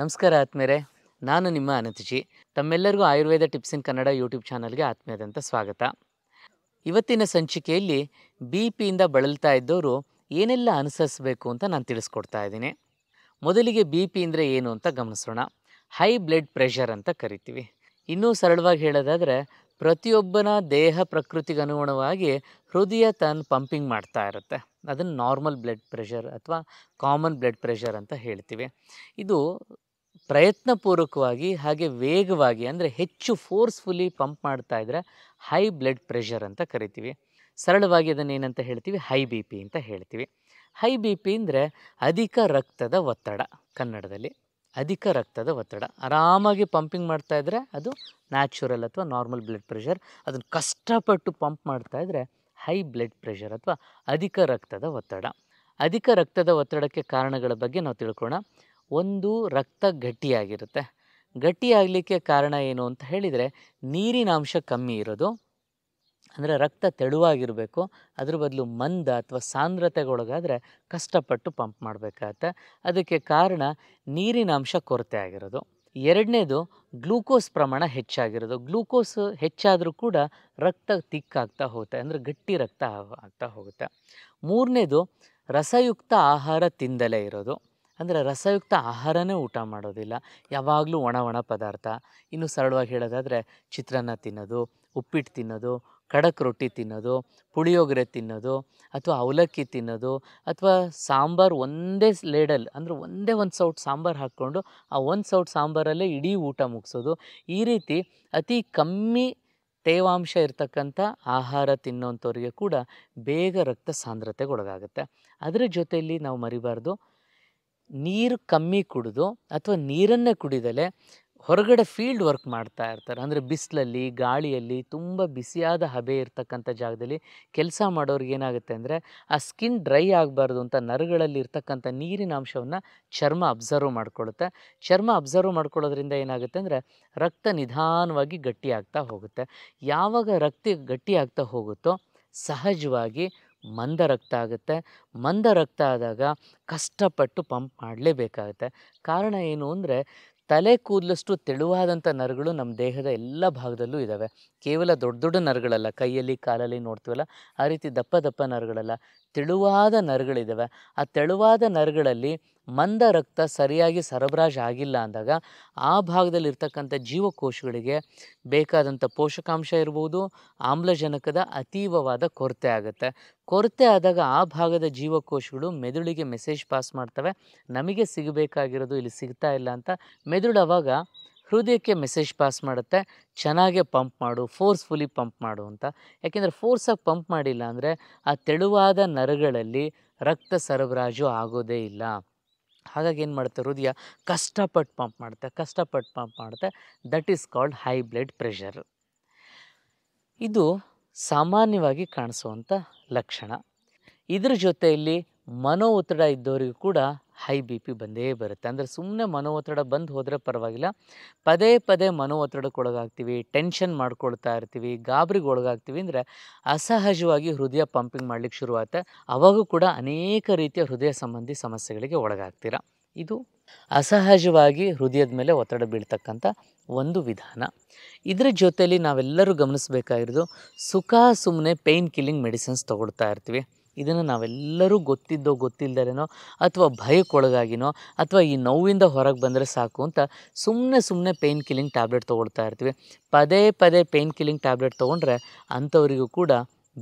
ನಮಸ್ಕಾರ ಆತ್ಮೇರೆ ನಾನು ನಿಮ್ಮ ಅನಂತಜಿ ತಮ್ಮೆಲ್ಲರಿಗೂ Ayurveda tips in Kannada YouTube ಚಾನಲ್ಗೆ ಆತ್ಮೀಯದಂಥ ಸ್ವಾಗತ ಇವತ್ತಿನ ಸಂಚಿಕೆಯಲ್ಲಿ ಬಿ ಪಿಯಿಂದ ಬಳಲ್ತಾ ಇದ್ದವರು ಏನೆಲ್ಲ ಅನುಸರಿಸಬೇಕು ಅಂತ ನಾನು ತಿಳಿಸ್ಕೊಡ್ತಾ ಇದ್ದೀನಿ ಮೊದಲಿಗೆ ಬಿ ಪಿ ಅಂದರೆ ಏನು ಅಂತ ಗಮನಿಸೋಣ ಹೈ ಬ್ಲಡ್ ಪ್ರೆಷರ್ ಅಂತ ಕರಿತೀವಿ ಇನ್ನೂ ಸರಳವಾಗಿ ಹೇಳೋದಾದರೆ ಪ್ರತಿಯೊಬ್ಬನ ದೇಹ ಪ್ರಕೃತಿಗೆ ಅನುಗುಣವಾಗಿ ಹೃದಯ ತನ್ನ ಪಂಪಿಂಗ್ ಮಾಡ್ತಾ ಇರುತ್ತೆ ಅದನ್ನು ನಾರ್ಮಲ್ ಬ್ಲಡ್ ಪ್ರೆಷರ್ ಅಥವಾ ಕಾಮನ್ ಬ್ಲಡ್ ಪ್ರೆಷರ್ ಅಂತ ಹೇಳ್ತೀವಿ ಇದು ಪ್ರಯತ್ನಪೂರ್ವಕವಾಗಿ ಹಾಗೆ ವೇಗವಾಗಿ ಅಂದರೆ ಹೆಚ್ಚು ಫೋರ್ಸ್ಫುಲಿ ಪಂಪ್ ಮಾಡ್ತಾ ಇದ್ರೆ ಹೈ ಬ್ಲಡ್ ಪ್ರೆಷರ್ ಅಂತ ಕರಿತೀವಿ ಸರಳವಾಗಿ ಅದನ್ನು ಏನಂತ ಹೇಳ್ತೀವಿ ಹೈ ಬಿ ಪಿ ಅಂತ ಹೇಳ್ತೀವಿ ಹೈ ಬಿ ಪಿ ಅಂದರೆ ಅಧಿಕ ರಕ್ತದ ಒತ್ತಡ ಕನ್ನಡದಲ್ಲಿ ಅಧಿಕ ರಕ್ತದ ಒತ್ತಡ ಆರಾಮಾಗಿ ಪಂಪಿಂಗ್ ಮಾಡ್ತಾ ಇದ್ರೆ ಅದು ನ್ಯಾಚುರಲ್ ಅಥವಾ ನಾರ್ಮಲ್ ಬ್ಲಡ್ ಪ್ರೆಷರ್ ಅದನ್ನು ಕಷ್ಟಪಟ್ಟು ಪಂಪ್ ಮಾಡ್ತಾ ಇದ್ದರೆ ಹೈ ಬ್ಲಡ್ ಪ್ರೆಷರ್ ಅಥವಾ ಅಧಿಕ ರಕ್ತದ ಒತ್ತಡ ಅಧಿಕ ರಕ್ತದ ಒತ್ತಡಕ್ಕೆ ಕಾರಣಗಳ ಬಗ್ಗೆ ನಾವು ತಿಳ್ಕೊಳ್ಳೋಣ ಒಂದು ರಕ್ತ ಗಟ್ಟಿಯಾಗಿರುತ್ತೆ ಗಟ್ಟಿಯಾಗಲಿಕ್ಕೆ ಕಾರಣ ಏನು ಅಂತ ಹೇಳಿದರೆ ನೀರಿನ ಅಂಶ ಕಮ್ಮಿ ಇರೋದು ಅಂದರೆ ರಕ್ತ ತೆಳುವಾಗಿರಬೇಕು ಅದ್ರ ಬದಲು ಮಂದ ಅಥವಾ ಸಾಂದ್ರತೆಗೊಳಗಾದರೆ ಕಷ್ಟಪಟ್ಟು ಪಂಪ್ ಮಾಡಬೇಕಾಗತ್ತೆ ಅದಕ್ಕೆ ಕಾರಣ ನೀರಿನ ಅಂಶ ಕೊರತೆ ಆಗಿರೋದು ಎರಡನೇದು ಗ್ಲೂಕೋಸ್ ಪ್ರಮಾಣ ಹೆಚ್ಚಾಗಿರೋದು ಗ್ಲೂಕೋಸ್ ಹೆಚ್ಚಾದರೂ ಕೂಡ ರಕ್ತ ತಿಕ್ಕಾಗ್ತಾ ಹೋಗುತ್ತೆ ಅಂದರೆ ಗಟ್ಟಿ ರಕ್ತ ಆಗ್ತಾ ಹೋಗುತ್ತೆ ಮೂರನೇದು ರಸಯುಕ್ತ ಆಹಾರ ತಿಂದಲೇ ಇರೋದು ಅಂದರೆ ರಸಯುಕ್ತ ಆಹಾರನೇ ಊಟ ಮಾಡೋದಿಲ್ಲ ಯಾವಾಗಲೂ ಒಣ ಒಣ ಪದಾರ್ಥ ಇನ್ನು ಸರಳವಾಗಿ ಹೇಳೋದಾದರೆ ಚಿತ್ರಾನ್ನ ತಿನ್ನೋದು ಉಪ್ಪಿಟ್ಟು ತಿನ್ನೋದು ಖಡಕ್ ರೊಟ್ಟಿ ತಿನ್ನೋದು ಪುಳಿಯೋಗರೆ ತಿನ್ನೋದು ಅಥವಾ ಅವಲಕ್ಕಿ ತಿನ್ನೋದು ಅಥವಾ ಸಾಂಬಾರು ಒಂದೇ ಲೇಡಲ್ ಅಂದರೆ ಒಂದೇ ಒಂದು ಸೌಟ್ ಸಾಂಬಾರು ಹಾಕ್ಕೊಂಡು ಆ ಒಂದು ಸೌಟ್ ಸಾಂಬಾರಲ್ಲೇ ಇಡೀ ಊಟ ಮುಗಿಸೋದು ಈ ರೀತಿ ಅತಿ ಕಮ್ಮಿ ತೇವಾಂಶ ಇರತಕ್ಕಂಥ ಆಹಾರ ತಿನ್ನೋಂಥವ್ರಿಗೆ ಕೂಡ ಬೇಗ ರಕ್ತ ಸಾಂದ್ರತೆಗೊಳಗಾಗುತ್ತೆ ಅದರ ಜೊತೆಯಲ್ಲಿ ನಾವು ಮರಿಬಾರ್ದು ನೀರು ಕಮ್ಮಿ ಕುಡಿದು ಅಥವಾ ನೀರನ್ನೇ ಕುಡಿದಲೆ ಹೊರಗಡೆ ಫೀಲ್ಡ್ ವರ್ಕ್ ಮಾಡ್ತಾ ಇರ್ತಾರೆ ಅಂದರೆ ಬಿಸಿಲಲ್ಲಿ ಗಾಳಿಯಲ್ಲಿ ತುಂಬ ಬಿಸಿಯಾದ ಹಬೆ ಇರ್ತಕ್ಕಂಥ ಜಾಗದಲ್ಲಿ ಕೆಲಸ ಮಾಡೋರಿಗೆ ಏನಾಗುತ್ತೆ ಅಂದರೆ ಆ ಸ್ಕಿನ್ ಡ್ರೈ ಆಗಬಾರ್ದು ಅಂತ ನರಗಳಲ್ಲಿ ಇರ್ತಕ್ಕಂಥ ನೀರಿನ ಅಂಶವನ್ನು ಚರ್ಮ ಅಬ್ಸರ್ವ್ ಮಾಡ್ಕೊಳ್ಳುತ್ತೆ ಚರ್ಮ ಅಬ್ಸರ್ವ್ ಮಾಡ್ಕೊಳ್ಳೋದ್ರಿಂದ ಏನಾಗುತ್ತೆ ಅಂದರೆ ರಕ್ತ ನಿಧಾನವಾಗಿ ಗಟ್ಟಿಯಾಗ್ತಾ ಹೋಗುತ್ತೆ ಯಾವಾಗ ರಕ್ತ ಗಟ್ಟಿಯಾಗ್ತಾ ಹೋಗುತ್ತೋ ಸಹಜವಾಗಿ ಮಂದ ರಕ್ತ ಆಗುತ್ತೆ ಮಂದ ರಕ್ತ ಆದಾಗ ಕಷ್ಟಪಟ್ಟು ಪಂಪ್ ಮಾಡಲೇಬೇಕಾಗುತ್ತೆ ಕಾರಣ ಏನು ಅಂದರೆ ತಲೆ ಕೂದಲಷ್ಟು ತೆಳುವಾದಂಥ ನರಗಳು ನಮ್ಮ ದೇಹದ ಎಲ್ಲ ಭಾಗದಲ್ಲೂ ಇದ್ದಾವೆ ಕೇವಲ ದೊಡ್ಡ ದೊಡ್ಡ ನರಗಳಲ್ಲ ಕೈಯಲ್ಲಿ ಕಾಲಲ್ಲಿ ನೋಡ್ತೀವಲ್ಲ ಆ ರೀತಿ ದಪ್ಪ ದಪ್ಪ ನರಗಳಲ್ಲ ತೆಳುವಾದ ನರಗಳಿದ್ದಾವೆ ಆ ತೆಳುವಾದ ನರಗಳಲ್ಲಿ ಮಂದ ರಕ್ತ ಸರಿಯಾಗಿ ಸರಬರಾಜು ಆಗಿಲ್ಲ ಅಂದಾಗ ಆ ಭಾಗದಲ್ಲಿರ್ತಕ್ಕಂಥ ಜೀವಕೋಶಗಳಿಗೆ ಬೇಕಾದಂಥ ಪೋಷಕಾಂಶ ಇರ್ಬೋದು ಆಮ್ಲಜನಕದ ಅತೀವವಾದ ಕೊರತೆ ಆಗುತ್ತೆ ಕೊರತೆ ಆದಾಗ ಆ ಭಾಗದ ಜೀವಕೋಶಗಳು ಮೆದುಳಿಗೆ ಮೆಸೇಜ್ ಪಾಸ್ ಮಾಡ್ತವೆ ನಮಗೆ ಸಿಗಬೇಕಾಗಿರೋದು ಇಲ್ಲಿ ಸಿಗ್ತಾ ಇಲ್ಲ ಅಂತ ಮೆದುಳು ಅವಾಗ ಹೃದಯಕ್ಕೆ ಮೆಸೇಜ್ ಪಾಸ್ ಮಾಡುತ್ತೆ ಚೆನ್ನಾಗೆ ಪಂಪ್ ಮಾಡು ಫೋರ್ಸ್ಫುಲಿ ಪಂಪ್ ಮಾಡು ಅಂತ ಯಾಕೆಂದರೆ ಫೋರ್ಸಾಗಿ ಪಂಪ್ ಮಾಡಿಲ್ಲ ಅಂದರೆ ಆ ತೆಳುವಾದ ನರಗಳಲ್ಲಿ ರಕ್ತ ಸರಬರಾಜು ಆಗೋದೇ ಇಲ್ಲ ಹಾಗಾಗಿ ಏನು ಮಾಡುತ್ತೆ ಹೃದಯ ಕಷ್ಟಪಟ್ಟು ಪಂಪ್ ಮಾಡುತ್ತೆ ಕಷ್ಟಪಟ್ಟು ಪಂಪ್ ಮಾಡುತ್ತೆ that is called high blood pressure ಇದು ಸಾಮಾನ್ಯವಾಗಿ ಕಾಣಿಸುವಂಥ ಲಕ್ಷಣ ಇದ್ರ ಜೊತೆಯಲ್ಲಿ ಮನೋ ಒತ್ತಡ ಇದ್ದವರಿಗೂ ಕೂಡ ಹೈ ಬಿ ಪಿ ಬಂದೇ ಬರುತ್ತೆ ಅಂದರೆ ಸುಮ್ಮನೆ ಮನೋ ಒತ್ತಡ ಬಂದು ಹೋದರೆ ಪರವಾಗಿಲ್ಲ ಪದೇ ಪದೇ ಮನೋ ಒತ್ತಡಕ್ಕೆ ಒಳಗಾಗ್ತೀವಿ ಟೆನ್ಷನ್ ಮಾಡ್ಕೊಳ್ತಾ ಇರ್ತೀವಿ ಗಾಬರಿಗೆ ಒಳಗಾಗ್ತೀವಿ ಅಂದರೆ ಅಸಹಜವಾಗಿ ಹೃದಯ ಪಂಪಿಂಗ್ ಮಾಡಲಿಕ್ಕೆ ಶುರುವಾಗುತ್ತೆ ಅವಾಗೂ ಕೂಡ ಅನೇಕ ರೀತಿಯ ಹೃದಯ ಸಂಬಂಧಿ ಸಮಸ್ಯೆಗಳಿಗೆ ಒಳಗಾಗ್ತೀರ ಇದು ಅಸಹಜವಾಗಿ ಹೃದಯದ ಮೇಲೆ ಒತ್ತಡ ಬೀಳ್ತಕ್ಕಂಥ ಒಂದು ವಿಧಾನ ಇದರ ಜೊತೆಯಲ್ಲಿ ನಾವೆಲ್ಲರೂ ಗಮನಿಸಬೇಕಾಗಿರೋದು ಸುಖ ಸುಮ್ಮನೆ ಪೇಯ್ನ್ ಕಿಲ್ಲಿಂಗ್ ಮೆಡಿಸಿನ್ಸ್ ತೊಗೊಳ್ತಾ ಇರ್ತೀವಿ ಇದನ್ನು ನಾವೆಲ್ಲರೂ ಗೊತ್ತಿದ್ದೋ ಗೊತ್ತಿಲ್ಲದರೇನೋ ಅಥವಾ ಭಯಕ್ಕೊಳಗಾಗಿನೋ ಅಥವಾ ಈ ನೋವಿಂದ ಹೊರಗೆ ಬಂದರೆ ಸಾಕು ಅಂತ ಸುಮ್ಮನೆ ಸುಮ್ಮನೆ ಪೇಯ್ನ್ ಕಿಲ್ಲಿಂಗ್ ಟ್ಯಾಬ್ಲೆಟ್ ತೊಗೊಳ್ತಾ ಇರ್ತೀವಿ ಪದೇ ಪದೇ ಪೇಯ್ನ್ ಕಿಲ್ಲಿಂಗ್ ಟ್ಯಾಬ್ಲೆಟ್ ತೊಗೊಂಡ್ರೆ ಅಂಥವರಿಗೂ ಕೂಡ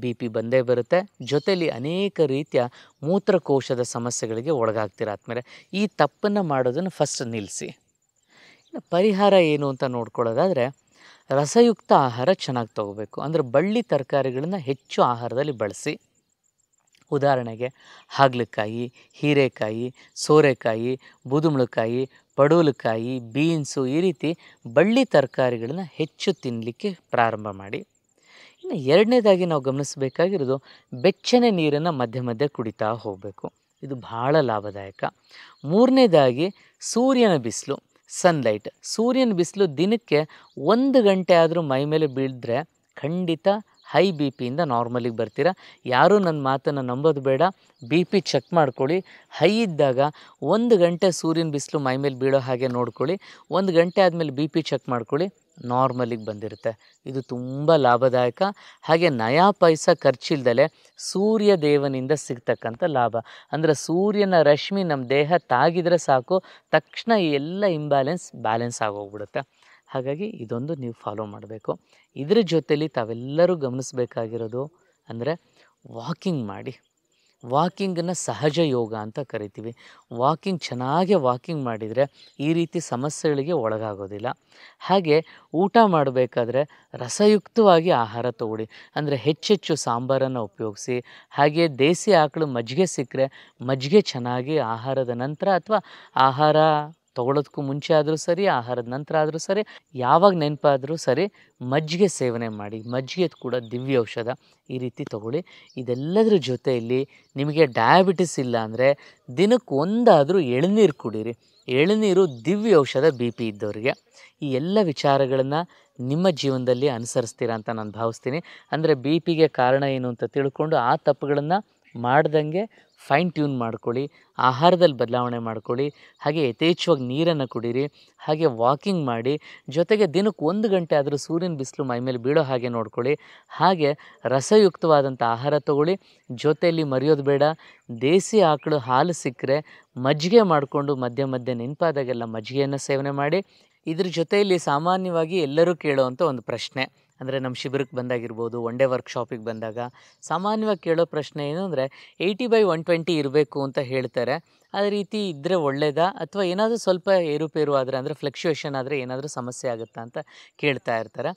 ಬಿ ಪಿ ಬಂದೇ ಬರುತ್ತೆ ಜೊತೆಯಲ್ಲಿ ಅನೇಕ ರೀತಿಯ ಮೂತ್ರಕೋಶದ ಸಮಸ್ಯೆಗಳಿಗೆ ಒಳಗಾಗ್ತಿರಾದ್ಮೇಲೆ ಈ ತಪ್ಪನ್ನು ಮಾಡೋದನ್ನು ಫಸ್ಟ್ ನಿಲ್ಲಿಸಿ ಪರಿಹಾರ ಏನು ಅಂತ ನೋಡ್ಕೊಳ್ಳೋದಾದರೆ ರಸಯುಕ್ತ ಆಹಾರ ಚೆನ್ನಾಗಿ ತೊಗೋಬೇಕು ಅಂದರೆ ಬಳ್ಳಿ ತರಕಾರಿಗಳನ್ನು ಹೆಚ್ಚು ಆಹಾರದಲ್ಲಿ ಬಳಸಿ ಉದಾಹರಣೆಗೆ ಹಾಗಲಕಾಯಿ ಹೀರೆಕಾಯಿ ಸೋರೆಕಾಯಿ ಬೂದುಮುಳಕಾಯಿ ಪಡುವಲಕಾಯಿ ಬೀನ್ಸು ಈ ರೀತಿ ಬಳ್ಳಿ ತರಕಾರಿಗಳನ್ನ ಹೆಚ್ಚು ತಿನ್ನಲಿಕ್ಕೆ ಪ್ರಾರಂಭ ಮಾಡಿ ಇನ್ನು ಎರಡನೇದಾಗಿ ನಾವು ಗಮನಿಸಬೇಕಾಗಿರೋದು ಬೆಚ್ಚನೆ ನೀರನ್ನು ಮಧ್ಯೆ ಮಧ್ಯೆ ಕುಡಿತಾ ಹೋಗಬೇಕು ಇದು ಬಹಳ ಲಾಭದಾಯಕ ಮೂರನೇದಾಗಿ ಸೂರ್ಯನ ಬಿಸಿಲು ಸನ್ಲೈಟ್ ಸೂರ್ಯನ ಬಿಸಿಲು ದಿನಕ್ಕೆ ಒಂದು ಗಂಟೆ ಆದರೂ ಮೈ ಮೇಲೆ ಬೀಳಿದ್ರೆ ಖಂಡಿತ ಹೈ ಬಿ ಪಿಯಿಂದ ನಾರ್ಮಲಿಗೆ ಬರ್ತೀರಾ ಯಾರೂ ನನ್ನ ಮಾತನ್ನು ನಂಬೋದು ಬೇಡ ಬಿ ಪಿ ಚೆಕ್ ಮಾಡ್ಕೊಳ್ಳಿ ಹೈ ಇದ್ದಾಗ ಒಂದು ಗಂಟೆ ಸೂರ್ಯನ ಬಿಸಿಲು ಮೈ ಮೇಲೆ ಬೀಳೋ ಹಾಗೆ ನೋಡ್ಕೊಳ್ಳಿ ಒಂದು ಗಂಟೆ ಆದಮೇಲೆ ಬಿ ಪಿ ಚೆಕ್ ಮಾಡ್ಕೊಳ್ಳಿ ನಾರ್ಮಲಿಗೆ ಬಂದಿರುತ್ತೆ ಇದು ತುಂಬ ಲಾಭದಾಯಕ ಹಾಗೆ ನಯಾ ಪೈಸ ಖರ್ಚಿಲ್ದಲೆ ಸೂರ್ಯ ದೇವನಿಂದ ಸಿಗ್ತಕ್ಕಂಥ ಲಾಭ ಅಂದರೆ ಸೂರ್ಯನ ರಶ್ಮಿ ನಮ್ಮ ದೇಹ ತಾಗಿದರೆ ಸಾಕು ತಕ್ಷಣ ಎಲ್ಲ ಇಂಬ್ಯಾಲೆನ್ಸ್ ಬ್ಯಾಲೆನ್ಸ್ ಆಗೋಗ್ಬಿಡುತ್ತೆ ಹಾಗಾಗಿ ಇದೊಂದು ನೀವು ಫಾಲೋ ಮಾಡಬೇಕು ಇದರ ಜೊತೆಯಲ್ಲಿ ತಾವೆಲ್ಲರೂ ಗಮನಿಸಬೇಕಾಗಿರೋದು ಅಂದರೆ ವಾಕಿಂಗ್ ಮಾಡಿ ವಾಕಿಂಗನ್ನು ಸಹಜ ಯೋಗ ಅಂತ ಕರಿತೀವಿ ವಾಕಿಂಗ್ ಚೆನ್ನಾಗೆ ವಾಕಿಂಗ್ ಮಾಡಿದರೆ ಈ ರೀತಿ ಸಮಸ್ಯೆಗಳಿಗೆ ಒಳಗಾಗೋದಿಲ್ಲ ಹಾಗೆ ಊಟ ಮಾಡಬೇಕಾದ್ರೆ ರಸಯುಕ್ತವಾಗಿ ಆಹಾರ ತಗೊಳ್ಳಿ ಅಂದರೆ ಹೆಚ್ಚೆಚ್ಚು ಸಾಂಬಾರನ್ನು ಉಪಯೋಗಿಸಿ ಹಾಗೆ ದೇಸಿ ಆಕಳು ಮಜ್ಜಿಗೆ ಸಿಕ್ಕರೆ ಮಜ್ಜಿಗೆ ಚೆನ್ನಾಗಿ ಆಹಾರದ ನಂತರ ಅಥವಾ ಆಹಾರ ತಗೊಳ್ಳೋದಕ್ಕೂ ಮುಂಚೆ ಆದರೂ ಸರಿ ಆಹಾರದ ನಂತರ ಆದರೂ ಸರಿ ಯಾವಾಗ ನೆನಪಾದರೂ ಸರಿ ಮಜ್ಜಿಗೆ ಸೇವನೆ ಮಾಡಿ ಮಜ್ಜಿಗೆ ಕೂಡ ದಿವ್ಯ ಔಷಧ ಈ ರೀತಿ ತಗೊಳ್ಳಿ ಇದೆಲ್ಲದರ ಜೊತೆಯಲ್ಲಿ ನಿಮಗೆ ಡಯಾಬಿಟಿಸ್ ಇಲ್ಲ ಅಂದರೆ ದಿನಕ್ಕೆ ಒಂದಾದರೂ ಎಳನೀರು ಕುಡೀರಿ ಎಳನೀರು ದಿವ್ಯ ಔಷಧ ಬಿ ಪಿ ಇದ್ದವರಿಗೆ ಈ ಎಲ್ಲ ವಿಚಾರಗಳನ್ನು ನಿಮ್ಮ ಜೀವನದಲ್ಲಿ ಅನುಸರಿಸ್ತೀರ ಅಂತ ನಾನು ಭಾವಿಸ್ತೀನಿ ಅಂದರೆ ಬಿ ಪಿಗೆ ಕಾರಣ ಏನು ಅಂತ ತಿಳ್ಕೊಂಡು ಆ ತಪ್ಪುಗಳನ್ನು ಮಾಡ್ದಂಗೆ ಫೈನ್ ಟ್ಯೂನ್ ಮಾಡ್ಕೊಳ್ಳಿ ಆಹಾರದಲ್ಲಿ ಬದಲಾವಣೆ ಮಾಡ್ಕೊಳ್ಳಿ ಹಾಗೆ ಯಥೇಚ್ಛವಾಗಿ ನೀರನ್ನು ಕುಡೀರಿ ಹಾಗೆ ವಾಕಿಂಗ್ ಮಾಡಿ ಜೊತೆಗೆ ದಿನಕ್ಕೆ ಒಂದು ಗಂಟೆ ಆದರೂ ಸೂರ್ಯನ ಬಿಸಿಲು ಮೈ ಮೇಲೆ ಬೀಳೋ ಹಾಗೆ ನೋಡ್ಕೊಳ್ಳಿ ಹಾಗೆ ರಸಯುಕ್ತವಾದಂಥ ಆಹಾರ ತಗೊಳ್ಳಿ ಜೊತೆಯಲ್ಲಿ ಮರೆಯೋದು ಬೇಡ ದೇಸಿ ಆಕಳು ಹಾಲು ಸಿಕ್ಕರೆ ಮಜ್ಜಿಗೆ ಮಾಡಿಕೊಂಡು ಮಧ್ಯೆ ಮಧ್ಯೆ ನೆನಪಾದಾಗೆಲ್ಲ ಮಜ್ಜಿಗೆಯನ್ನು ಸೇವನೆ ಮಾಡಿ ಇದ್ರ ಜೊತೆಯಲ್ಲಿ ಸಾಮಾನ್ಯವಾಗಿ ಎಲ್ಲರೂ ಕೇಳುವಂಥ ಒಂದು ಪ್ರಶ್ನೆ ಅಂದರೆ ನಮ್ಮ ಶಿಬಿರಕ್ಕೆ ಬಂದಾಗಿರ್ಬೋದು ಒನ್ ಡೇ ವರ್ಕ್ಶಾಪಿಗೆ ಬಂದಾಗ ಸಾಮಾನ್ಯವಾಗಿ ಕೇಳೋ ಪ್ರಶ್ನೆ ಏನು ಅಂದರೆ ಏಯ್ಟಿ ಬೈ ಒನ್ ಟ್ವೆಂಟಿ ಇರಬೇಕು ಅಂತ ಹೇಳ್ತಾರೆ ಅದೇ ರೀತಿ ಇದ್ದರೆ ಒಳ್ಳೆಯದಾ ಅಥವಾ ಏನಾದರೂ ಸ್ವಲ್ಪ ಏರುಪೇರು ಆದರೆ ಅಂದರೆ ಫ್ಲಕ್ಚುಯೇಷನ್ ಆದರೆ ಏನಾದರೂ ಸಮಸ್ಯೆ ಆಗುತ್ತಾ ಅಂತ ಕೇಳ್ತಾ ಇರ್ತಾರೆ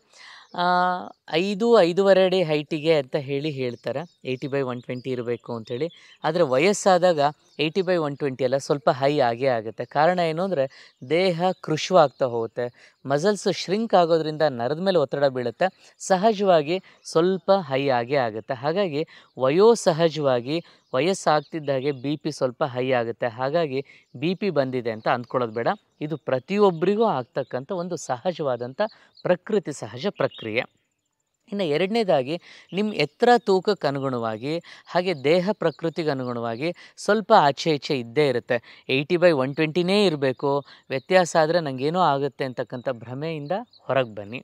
ಐದು ಐದೂವರೆ ಅಡಿ ಹೈಟಿಗೆ ಅಂತ ಹೇಳಿ ಹೇಳ್ತಾರೆ ಏಯ್ಟಿ ಬೈ ಒನ್ ಟ್ವೆಂಟಿ ಇರಬೇಕು ಅಂಥೇಳಿ ಆದರೆ ವಯಸ್ಸಾದಾಗ ಏಯ್ಟಿ ಬೈ ಒನ್ ಟ್ವೆಂಟಿ ಎಲ್ಲ ಸ್ವಲ್ಪ ಹೈ ಆಗೇ ಆಗುತ್ತೆ ಕಾರಣ ಏನು ಅಂದರೆ ದೇಹ ಕೃಷವಾಗ್ತಾ ಹೋಗುತ್ತೆ ಮಸಲ್ಸ್ ಶ್ರಿಂಕ್ ಆಗೋದ್ರಿಂದ ನರದ ಮೇಲೆ ಒತ್ತಡ ಬೀಳುತ್ತೆ ಸಹಜವಾಗಿ ಸ್ವಲ್ಪ ಹೈ ಆಗೇ ಆಗುತ್ತೆ ಹಾಗಾಗಿ ವಯೋ ಸಹಜವಾಗಿ ವಯಸ್ಸಾಗ್ತಿದ್ದಾಗೆ ಬಿ ಪಿ ಸ್ವಲ್ಪ ಹೈ ಆಗುತ್ತೆ ಹಾಗಾಗಿ ಬಿ ಪಿ ಬಂದಿದೆ ಅಂತ ಅಂದ್ಕೊಳ್ಳೋದು ಬೇಡ ಇದು ಪ್ರತಿಯೊಬ್ಬರಿಗೂ ಆಗ್ತಕ್ಕಂಥ ಒಂದು ಸಹಜವಾದಂಥ ಪ್ರಕೃತಿ ಸಹಜ ಪ್ರಕ್ರಿಯೆ ಇನ್ನು ಎರಡನೇದಾಗಿ ನಿಮ್ಮ ಎತ್ತರ ತೂಕಕ್ಕೆ ಅನುಗುಣವಾಗಿ ಹಾಗೆ ದೇಹ ಪ್ರಕೃತಿಗೆ ಅನುಗುಣವಾಗಿ ಸ್ವಲ್ಪ ಆಚೆ ಈಚೆ ಇದ್ದೇ ಇರುತ್ತೆ ಏಯ್ಟಿ ಬೈ ಒನ್ ಟ್ವೆಂಟಿನೇ ಇರಬೇಕು ವ್ಯತ್ಯಾಸ ಆದರೆ ನನಗೇನೋ ಆಗುತ್ತೆ ಅಂತಕ್ಕಂಥ ಭ್ರಮೆಯಿಂದ ಹೊರಗೆ ಬನ್ನಿ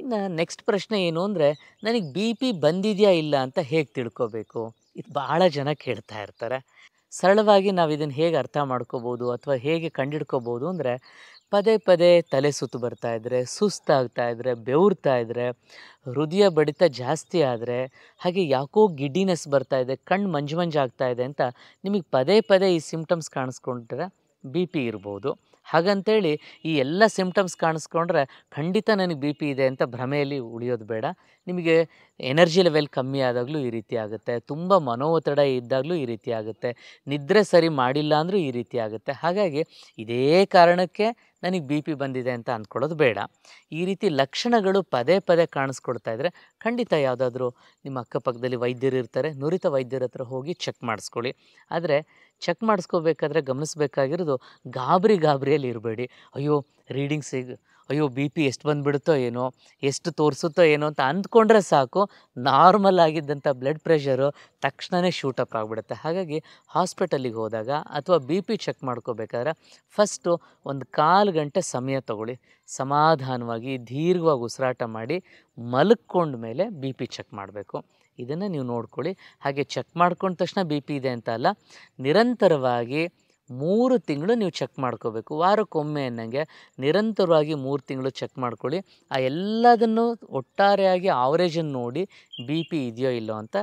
ಇನ್ನು ನೆಕ್ಸ್ಟ್ ಪ್ರಶ್ನೆ ಏನು ಅಂದರೆ ನನಗೆ ಬಿ ಪಿ ಬಂದಿದೆಯಾ ಇಲ್ಲ ಅಂತ ಹೇಗೆ ತಿಳ್ಕೋಬೇಕು ಇದು ಭಾಳ ಜನ ಕೇಳ್ತಾ ಇರ್ತಾರೆ ಸರಳವಾಗಿ ನಾವು ಇದನ್ನು ಹೇಗೆ ಅರ್ಥ ಮಾಡ್ಕೋಬೋದು ಅಥವಾ ಹೇಗೆ ಕಂಡಿಡ್ಕೋಬೋದು ಅಂದರೆ ಪದೇ ಪದೇ ತಲೆ ಸುತ್ತು ಬರ್ತಾ ಇದ್ದರೆ ಸುಸ್ತಾಗ್ತಾ ಇದ್ದರೆ ಬೆವರ್ತಾ ಇದ್ದರೆ ಹೃದಯ ಬಡಿತ ಜಾಸ್ತಿ ಆದರೆ ಹಾಗೆ ಯಾಕೋ ಗಿಡ್ಡಿನೆಸ್ ಬರ್ತಾ ಇದೆ ಕಣ್ಣು ಮಂಜು ಮಂಜು ಇದೆ ಅಂತ ನಿಮಗೆ ಪದೇ ಪದೇ ಈ ಸಿಮ್ಟಮ್ಸ್ ಕಾಣಿಸ್ಕೊಂಡ್ರೆ ಬಿ ಪಿ ಇರ್ಬೋದು ಹಾಗಂತೇಳಿ ಈ ಎಲ್ಲ ಸಿಮ್ಟಮ್ಸ್ ಕಾಣಿಸ್ಕೊಂಡ್ರೆ ಖಂಡಿತ ನನಗೆ ಬಿ ಪಿ ಇದೆ ಅಂತ ಭ್ರಮೆಯಲ್ಲಿ ಉಳಿಯೋದು ಬೇಡ ನಿಮಗೆ ಎನರ್ಜಿ ಲೆವೆಲ್ ಕಮ್ಮಿ ಆದಾಗಲೂ ಈ ರೀತಿ ಆಗುತ್ತೆ ತುಂಬ ಒತ್ತಡ ಇದ್ದಾಗಲೂ ಈ ರೀತಿ ಆಗುತ್ತೆ ನಿದ್ರೆ ಸರಿ ಮಾಡಿಲ್ಲ ಅಂದರೂ ಈ ರೀತಿ ಆಗುತ್ತೆ ಹಾಗಾಗಿ ಇದೇ ಕಾರಣಕ್ಕೆ ನನಗೆ ಬಿ ಪಿ ಬಂದಿದೆ ಅಂತ ಅಂದ್ಕೊಳ್ಳೋದು ಬೇಡ ಈ ರೀತಿ ಲಕ್ಷಣಗಳು ಪದೇ ಪದೇ ಕಾಣಿಸ್ಕೊಳ್ತಾ ಇದ್ದರೆ ಖಂಡಿತ ಯಾವುದಾದ್ರೂ ನಿಮ್ಮ ಅಕ್ಕಪಕ್ಕದಲ್ಲಿ ವೈದ್ಯರು ಇರ್ತಾರೆ ನುರಿತ ವೈದ್ಯರ ಹತ್ರ ಹೋಗಿ ಚೆಕ್ ಮಾಡಿಸ್ಕೊಳ್ಳಿ ಆದರೆ ಚೆಕ್ ಮಾಡಿಸ್ಕೋಬೇಕಾದ್ರೆ ಗಮನಿಸಬೇಕಾಗಿರೋದು ಗಾಬರಿ ಗಾಬರಿಯಲ್ಲಿ ಇರಬೇಡಿ ಅಯ್ಯೋ ರೀಡಿಂಗ್ಸಿಗೆ ಅಯ್ಯೋ ಬಿ ಪಿ ಎಷ್ಟು ಬಂದುಬಿಡುತ್ತೋ ಏನೋ ಎಷ್ಟು ತೋರಿಸುತ್ತೋ ಏನೋ ಅಂತ ಅಂದ್ಕೊಂಡ್ರೆ ಸಾಕು ನಾರ್ಮಲ್ ಆಗಿದ್ದಂಥ ಬ್ಲಡ್ ಪ್ರೆಷರು ತಕ್ಷಣವೇ ಶೂಟಪ್ ಆಗಿಬಿಡುತ್ತೆ ಹಾಗಾಗಿ ಹಾಸ್ಪಿಟಲಿಗೆ ಹೋದಾಗ ಅಥವಾ ಬಿ ಪಿ ಚೆಕ್ ಮಾಡ್ಕೋಬೇಕಾದ್ರೆ ಫಸ್ಟು ಒಂದು ಕಾಲು ಗಂಟೆ ಸಮಯ ತಗೊಳ್ಳಿ ಸಮಾಧಾನವಾಗಿ ದೀರ್ಘವಾಗಿ ಉಸಿರಾಟ ಮಾಡಿ ಮೇಲೆ ಬಿ ಪಿ ಚೆಕ್ ಮಾಡಬೇಕು ಇದನ್ನು ನೀವು ನೋಡ್ಕೊಳ್ಳಿ ಹಾಗೆ ಚೆಕ್ ಮಾಡ್ಕೊಂಡ ತಕ್ಷಣ ಬಿ ಪಿ ಇದೆ ಅಂತ ಅಲ್ಲ ನಿರಂತರವಾಗಿ ಮೂರು ತಿಂಗಳು ನೀವು ಚೆಕ್ ಮಾಡ್ಕೋಬೇಕು ವಾರಕ್ಕೊಮ್ಮೆ ಅನ್ನಂಗೆ ನಿರಂತರವಾಗಿ ಮೂರು ತಿಂಗಳು ಚೆಕ್ ಮಾಡ್ಕೊಳ್ಳಿ ಆ ಎಲ್ಲದನ್ನು ಒಟ್ಟಾರೆಯಾಗಿ ಆವರೇಜನ್ನು ನೋಡಿ ಬಿ ಪಿ ಇದೆಯೋ ಇಲ್ಲೋ ಅಂತ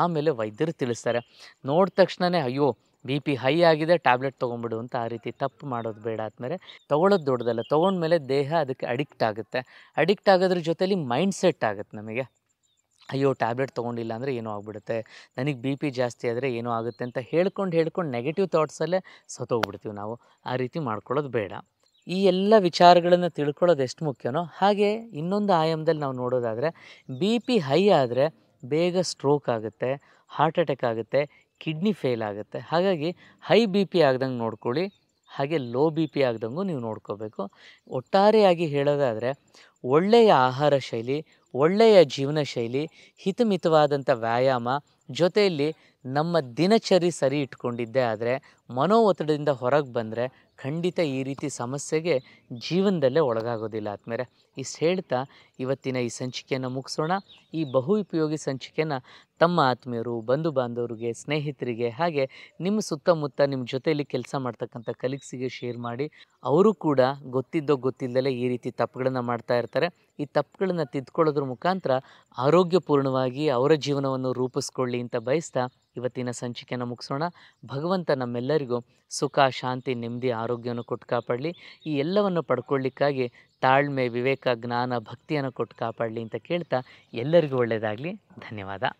ಆಮೇಲೆ ವೈದ್ಯರು ತಿಳಿಸ್ತಾರೆ ನೋಡಿದ ತಕ್ಷಣವೇ ಅಯ್ಯೋ ಬಿ ಪಿ ಹೈ ಆಗಿದೆ ಟ್ಯಾಬ್ಲೆಟ್ ತೊಗೊಂಬಿಡು ಅಂತ ಆ ರೀತಿ ತಪ್ಪು ಮಾಡೋದು ಬೇಡ ಆದಮೇಲೆ ತೊಗೊಳೋದು ದೊಡ್ಡದಲ್ಲ ತೊಗೊಂಡ್ಮೇಲೆ ದೇಹ ಅದಕ್ಕೆ ಅಡಿಕ್ಟ್ ಆಗುತ್ತೆ ಅಡಿಕ್ಟ್ ಆಗೋದ್ರ ಜೊತೇಲಿ ಮೈಂಡ್ ಸೆಟ್ ಆಗುತ್ತೆ ನಮಗೆ ಅಯ್ಯೋ ಟ್ಯಾಬ್ಲೆಟ್ ತೊಗೊಂಡಿಲ್ಲ ಅಂದರೆ ಏನೂ ಆಗಿಬಿಡುತ್ತೆ ನನಗೆ ಬಿ ಪಿ ಜಾಸ್ತಿ ಆದರೆ ಏನೂ ಆಗುತ್ತೆ ಅಂತ ಹೇಳ್ಕೊಂಡು ಹೇಳ್ಕೊಂಡು ನೆಗೆಟಿವ್ ಥಾಟ್ಸಲ್ಲೇ ಸತ್ತೋಗ್ಬಿಡ್ತೀವಿ ನಾವು ಆ ರೀತಿ ಮಾಡ್ಕೊಳ್ಳೋದು ಬೇಡ ಈ ಎಲ್ಲ ವಿಚಾರಗಳನ್ನು ತಿಳ್ಕೊಳ್ಳೋದು ಎಷ್ಟು ಮುಖ್ಯನೋ ಹಾಗೆ ಇನ್ನೊಂದು ಆಯಾಮದಲ್ಲಿ ನಾವು ನೋಡೋದಾದರೆ ಬಿ ಪಿ ಹೈ ಆದರೆ ಬೇಗ ಸ್ಟ್ರೋಕ್ ಆಗುತ್ತೆ ಹಾರ್ಟ್ ಅಟ್ಯಾಕ್ ಆಗುತ್ತೆ ಕಿಡ್ನಿ ಫೇಲ್ ಆಗುತ್ತೆ ಹಾಗಾಗಿ ಹೈ ಬಿ ಪಿ ಆಗ್ದಂಗೆ ನೋಡ್ಕೊಳ್ಳಿ ಹಾಗೆ ಲೋ ಬಿ ಪಿ ಆಗ್ದಂಗೂ ನೀವು ನೋಡ್ಕೋಬೇಕು ಒಟ್ಟಾರೆಯಾಗಿ ಹೇಳೋದಾದರೆ ಒಳ್ಳೆಯ ಆಹಾರ ಶೈಲಿ ಒಳ್ಳೆಯ ಜೀವನ ಶೈಲಿ ಹಿತಮಿತವಾದಂಥ ವ್ಯಾಯಾಮ ಜೊತೆಯಲ್ಲಿ ನಮ್ಮ ದಿನಚರಿ ಸರಿ ಇಟ್ಕೊಂಡಿದ್ದೆ ಆದರೆ ಮನೋ ಒತ್ತಡದಿಂದ ಹೊರಗೆ ಬಂದರೆ ಖಂಡಿತ ಈ ರೀತಿ ಸಮಸ್ಯೆಗೆ ಜೀವನದಲ್ಲೇ ಒಳಗಾಗೋದಿಲ್ಲ ಆದಮೇಲೆ ಇಷ್ಟು ಹೇಳ್ತಾ ಇವತ್ತಿನ ಈ ಸಂಚಿಕೆಯನ್ನು ಮುಗಿಸೋಣ ಈ ಬಹು ಉಪಯೋಗಿ ಸಂಚಿಕೆಯನ್ನು ತಮ್ಮ ಆತ್ಮೀಯರು ಬಂಧು ಬಾಂಧವರಿಗೆ ಸ್ನೇಹಿತರಿಗೆ ಹಾಗೆ ನಿಮ್ಮ ಸುತ್ತಮುತ್ತ ನಿಮ್ಮ ಜೊತೆಯಲ್ಲಿ ಕೆಲಸ ಮಾಡ್ತಕ್ಕಂಥ ಕಲೀಗ್ಸಿಗೆ ಶೇರ್ ಮಾಡಿ ಅವರು ಕೂಡ ಗೊತ್ತಿದ್ದೋ ಗೊತ್ತಿಲ್ಲದಲ್ಲೇ ಈ ರೀತಿ ತಪ್ಪುಗಳನ್ನು ಮಾಡ್ತಾ ಇರ್ತಾರೆ ಮಾಡ್ತಾರೆ ಈ ತಪ್ಪುಗಳನ್ನು ತಿದ್ಕೊಳ್ಳೋದ್ರ ಮುಖಾಂತರ ಆರೋಗ್ಯಪೂರ್ಣವಾಗಿ ಅವರ ಜೀವನವನ್ನು ರೂಪಿಸ್ಕೊಳ್ಳಿ ಅಂತ ಬಯಸ್ತಾ ಇವತ್ತಿನ ಸಂಚಿಕೆಯನ್ನು ಮುಗಿಸೋಣ ಭಗವಂತ ನಮ್ಮೆಲ್ಲರಿಗೂ ಸುಖ ಶಾಂತಿ ನೆಮ್ಮದಿ ಆರೋಗ್ಯವನ್ನು ಕೊಟ್ಟು ಕಾಪಾಡಲಿ ಈ ಎಲ್ಲವನ್ನು ಪಡ್ಕೊಳ್ಳಿಕ್ಕಾಗಿ ತಾಳ್ಮೆ ವಿವೇಕ ಜ್ಞಾನ ಭಕ್ತಿಯನ್ನು ಕೊಟ್ಟು ಕಾಪಾಡಲಿ ಅಂತ ಕೇಳ್ತಾ ಎಲ್ಲರಿಗೂ ಒಳ್ಳೆಯದಾಗಲಿ ಧನ್ಯವಾದ